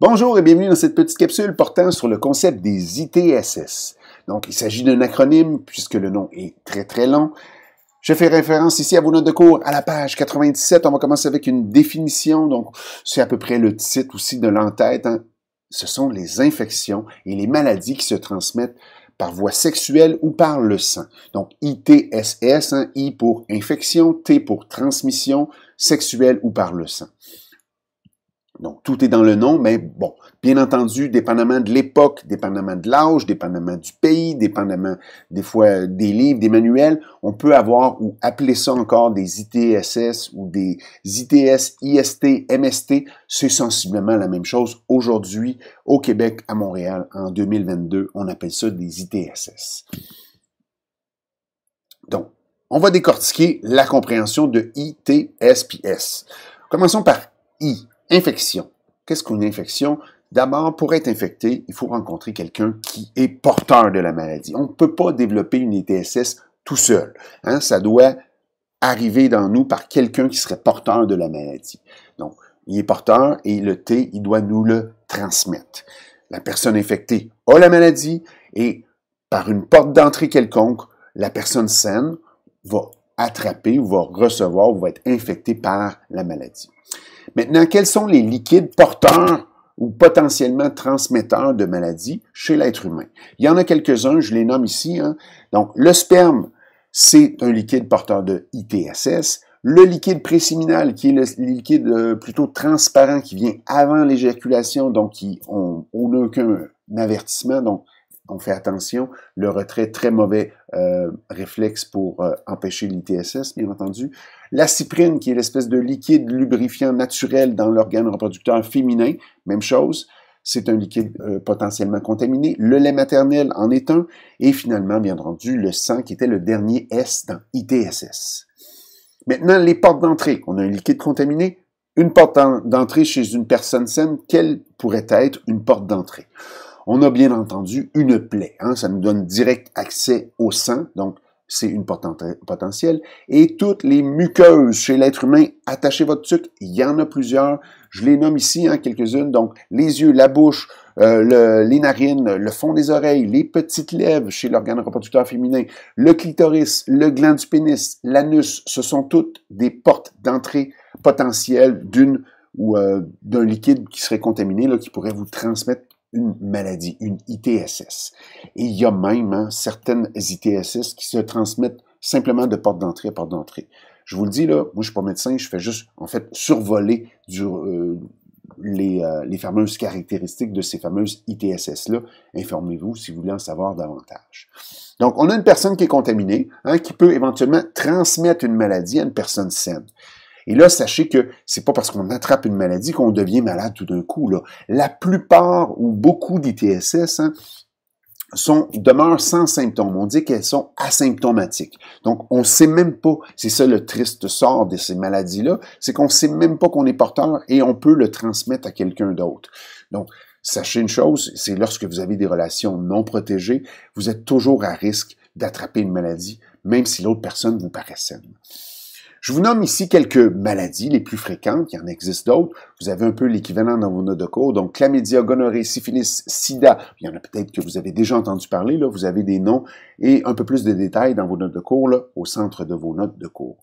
Bonjour et bienvenue dans cette petite capsule portant sur le concept des ITSS. Donc, il s'agit d'un acronyme puisque le nom est très très long. Je fais référence ici à vos notes de cours, à la page 97. On va commencer avec une définition. Donc, c'est à peu près le titre aussi de l'entête. Hein. Ce sont les infections et les maladies qui se transmettent par voie sexuelle ou par le sang. Donc, ITSS, hein, I pour infection, T pour transmission sexuelle ou par le sang. Donc, tout est dans le nom, mais bon, bien entendu, dépendamment de l'époque, dépendamment de l'âge, dépendamment du pays, dépendamment des fois des livres, des manuels, on peut avoir ou appeler ça encore des ITSS ou des ITS, IST, MST. C'est sensiblement la même chose. Aujourd'hui, au Québec, à Montréal, en 2022, on appelle ça des ITSS. Donc, on va décortiquer la compréhension de ITSPS. Commençons par I. Infection. Qu'est-ce qu'une infection? D'abord, pour être infecté, il faut rencontrer quelqu'un qui est porteur de la maladie. On ne peut pas développer une ITSS e tout seul. Hein? Ça doit arriver dans nous par quelqu'un qui serait porteur de la maladie. Donc, il est porteur et le T, il doit nous le transmettre. La personne infectée a la maladie et par une porte d'entrée quelconque, la personne saine va attraper ou va recevoir ou va être infectée par la maladie. Maintenant, quels sont les liquides porteurs ou potentiellement transmetteurs de maladies chez l'être humain? Il y en a quelques-uns, je les nomme ici. Hein. Donc, le sperme, c'est un liquide porteur de ITSS. Le liquide présiminal, qui est le liquide euh, plutôt transparent, qui vient avant l'éjaculation, donc qui, n'a aucun avertissement, donc on fait attention. Le retrait, très mauvais euh, réflexe pour euh, empêcher l'ITSS, bien entendu. La cyprine, qui est l'espèce de liquide lubrifiant naturel dans l'organe reproducteur féminin, même chose. C'est un liquide euh, potentiellement contaminé. Le lait maternel en est un. Et finalement, bien entendu, le sang, qui était le dernier S dans ITSS. Maintenant, les portes d'entrée. On a un liquide contaminé. Une porte d'entrée chez une personne saine, quelle pourrait être une porte d'entrée? On a bien entendu une plaie. Hein. ça nous donne direct accès au sang, donc c'est une porte potentielle. Et toutes les muqueuses chez l'être humain, attachez votre sucre, il y en a plusieurs. Je les nomme ici, hein, quelques-unes. Donc, les yeux, la bouche, euh, les narines, le fond des oreilles, les petites lèvres chez l'organe reproducteur féminin, le clitoris, le gland du pénis, l'anus, ce sont toutes des portes d'entrée potentielles d'une ou euh, d'un liquide qui serait contaminé, qui pourrait vous transmettre une maladie, une ITSS. Et il y a même hein, certaines ITSS qui se transmettent simplement de porte d'entrée à porte d'entrée. Je vous le dis, là, moi je ne suis pas médecin, je fais juste en fait survoler euh, euh, les, fameuses caractéristiques de ces fameuses ITSS-là. Informez-vous si vous voulez en savoir davantage. Donc, on a une personne qui est contaminée, hein, qui peut éventuellement transmettre une maladie à une personne saine. Et là, sachez que c'est pas parce qu'on attrape une maladie qu'on devient malade tout d'un coup. La plupart ou beaucoup des TSS, hein, sont, demeurent sans symptômes. On dit qu'elles sont asymptomatiques. Donc, on ne sait même pas, c'est ça le triste sort de ces maladies-là, c'est qu'on ne sait même pas qu'on est porteur et on peut le transmettre à quelqu'un d'autre. Donc, sachez une chose, c'est lorsque vous avez des relations non protégées, vous êtes toujours à risque d'attraper une maladie, même si l'autre personne vous paraît saine. Je vous nomme ici quelques maladies les plus fréquentes, il y en existe d'autres. Vous avez un peu l'équivalent dans vos notes de cours, donc chlamydia, gonorrhée, syphilis, sida. Il y en a peut-être que vous avez déjà entendu parler, là, vous avez des noms et un peu plus de détails dans vos notes de cours, au centre de vos notes de cours.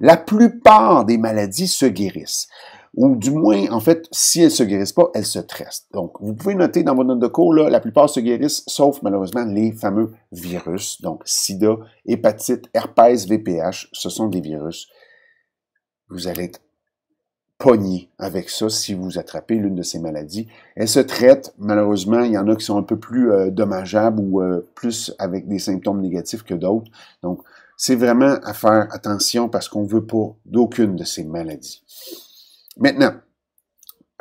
La plupart des maladies se guérissent ou du moins, en fait, si elles ne se guérissent pas, elles se tressent. Donc, vous pouvez noter dans vos notes de cours, la plupart se guérissent, sauf malheureusement les fameux virus, donc sida, hépatite, herpès, VPH, ce sont des virus. Vous allez être pogné avec ça si vous attrapez l'une de ces maladies. Elles se traitent, malheureusement, il y en a qui sont un peu plus euh, dommageables ou euh, plus avec des symptômes négatifs que d'autres. Donc, c'est vraiment à faire attention parce qu'on ne veut pas d'aucune de ces maladies. Maintenant,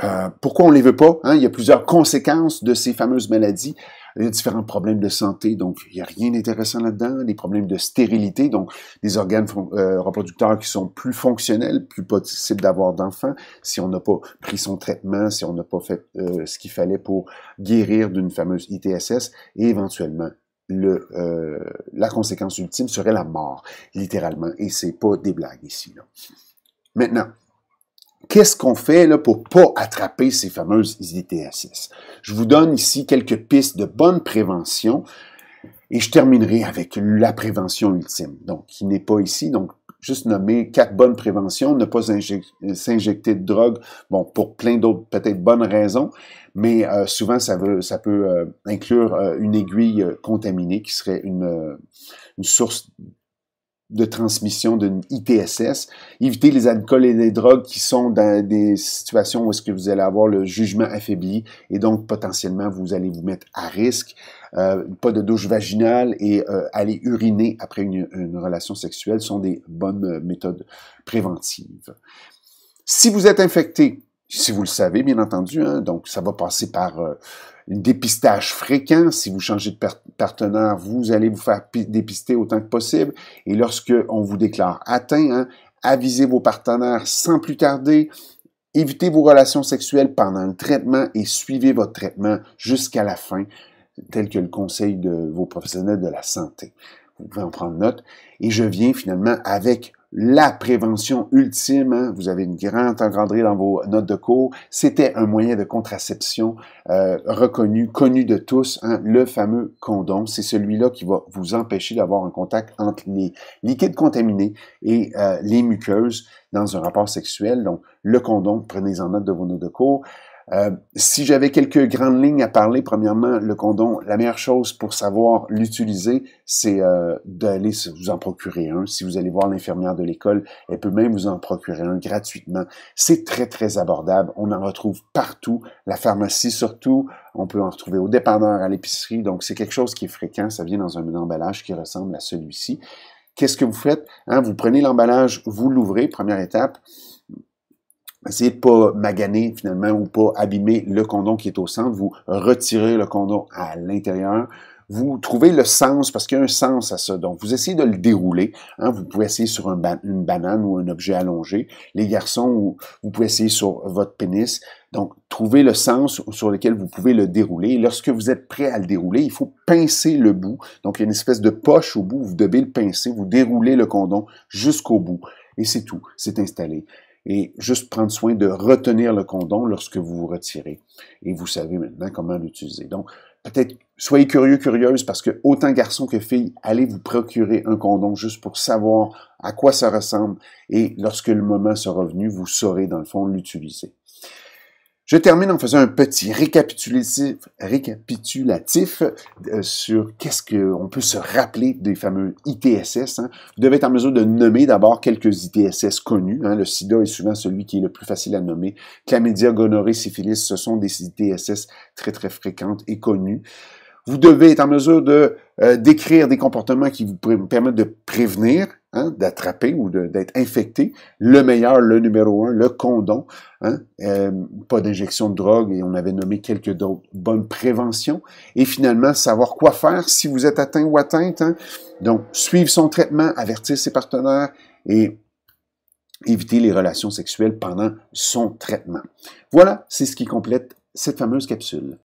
euh, pourquoi on ne les veut pas? Hein? Il y a plusieurs conséquences de ces fameuses maladies. Il différents problèmes de santé, donc il n'y a rien d'intéressant là-dedans. Des problèmes de stérilité, donc des organes euh, reproducteurs qui sont plus fonctionnels, plus possibles d'avoir d'enfants si on n'a pas pris son traitement, si on n'a pas fait euh, ce qu'il fallait pour guérir d'une fameuse ITSS et éventuellement la conséquence ultime serait la mort, littéralement. Et c'est pas des blagues ici. Maintenant, qu'est-ce qu'on fait là, pour pas attraper ces fameuses ITSS? Je vous donne ici quelques pistes de bonne prévention et je terminerai avec la prévention ultime, donc qui n'est pas ici. Donc, juste nommer quatre bonnes préventions, ne pas euh, s'injecter de drogue, bon, pour plein d'autres peut-être bonnes raisons, mais euh, souvent ça, veut, ça peut euh, inclure une aiguille contaminée qui serait une, une source de transmission d'une ITSS, éviter les alcools et les drogues qui sont dans des situations où est-ce que vous allez avoir le jugement affaibli et donc potentiellement vous allez vous mettre à risque, euh, pas de douche vaginale et euh, aller uriner après une relation sexuelle sont des bonnes euh, méthodes préventives. Si vous êtes infecté, si vous le savez, bien entendu. Hein, donc, ça va passer par un euh, une dépistage fréquent. Si vous changez de partenaire, vous allez vous faire dépister autant que possible. Et lorsque on vous déclare atteint, hein, avisez vos partenaires sans plus tarder. Évitez vos relations sexuelles pendant le traitement et suivez votre traitement jusqu'à la fin, tel que le conseil de vos professionnels de la santé. Vous pouvez en prendre note. Et je viens finalement avec la prévention ultime, hein. vous avez une grande engrandrie dans vos notes de cours, c'était un moyen de contraception euh, reconnu, connu de tous, hein, le fameux condom. C'est celui-là qui va vous empêcher d'avoir un contact entre les liquides contaminés et euh, les muqueuses dans un rapport sexuel. Donc, le condom, prenez-en note de vos notes de cours. Euh, si j'avais quelques grandes lignes à parler, premièrement, le condom, la meilleure chose pour savoir l'utiliser, c'est euh, d'aller vous en procurer un. Si vous allez voir l'infirmière de l'école, elle peut même vous en procurer un gratuitement. C'est très, très abordable. On en retrouve partout. La pharmacie surtout, on peut en retrouver au dépanneur, à l'épicerie. Donc, c'est quelque chose qui est fréquent. Ça vient dans un emballage qui ressemble à celui-ci. Qu'est-ce que vous faites? Hein, vous prenez l'emballage, vous l'ouvrez, première étape essayez de pas maganer finalement ou pas abîmer le condom qui est au centre. Vous retirez le condom à l'intérieur. Vous trouvez le sens, parce qu'il y a un sens à ça. Donc, vous essayez de le dérouler. Hein. Vous pouvez essayer sur une banane ou un objet allongé. Les garçons, vous pouvez essayer sur votre pénis. Donc, trouvez le sens sur lequel vous pouvez le dérouler. lorsque vous êtes prêt à le dérouler, il faut pincer le bout. Donc, il y a une espèce de poche au bout. Vous devez le pincer. Vous déroulez le condom jusqu'au bout. Et c'est tout. C'est installé et juste prendre soin de retenir le condom lorsque vous vous retirez. Et vous savez maintenant comment l'utiliser. Donc, peut-être soyez curieux, curieuse, parce que autant garçon que fille, allez vous procurer un condom juste pour savoir à quoi ça ressemble et lorsque le moment sera venu, vous saurez dans le fond l'utiliser. Je termine en faisant un petit récapitulatif, euh, sur qu'est-ce qu'on peut se rappeler des fameux ITSS. Hein. Vous devez être en mesure de nommer d'abord quelques ITSS connus. Hein. Le sida est souvent celui qui est le plus facile à nommer. Chlamydia, gonorrhée, syphilis, ce sont des ITSS très très fréquentes et connues. Vous devez être en mesure de euh, décrire des comportements qui vous permettent de prévenir Hein, d'attraper ou d'être infecté, le meilleur, le numéro un, le condom, hein, euh, pas d'injection de drogue et on avait nommé quelques d'autres bonnes préventions. Et finalement, savoir quoi faire si vous êtes atteint ou atteinte. Hein. Donc, suivre son traitement, avertir ses partenaires et éviter les relations sexuelles pendant son traitement. Voilà, c'est ce qui complète cette fameuse capsule.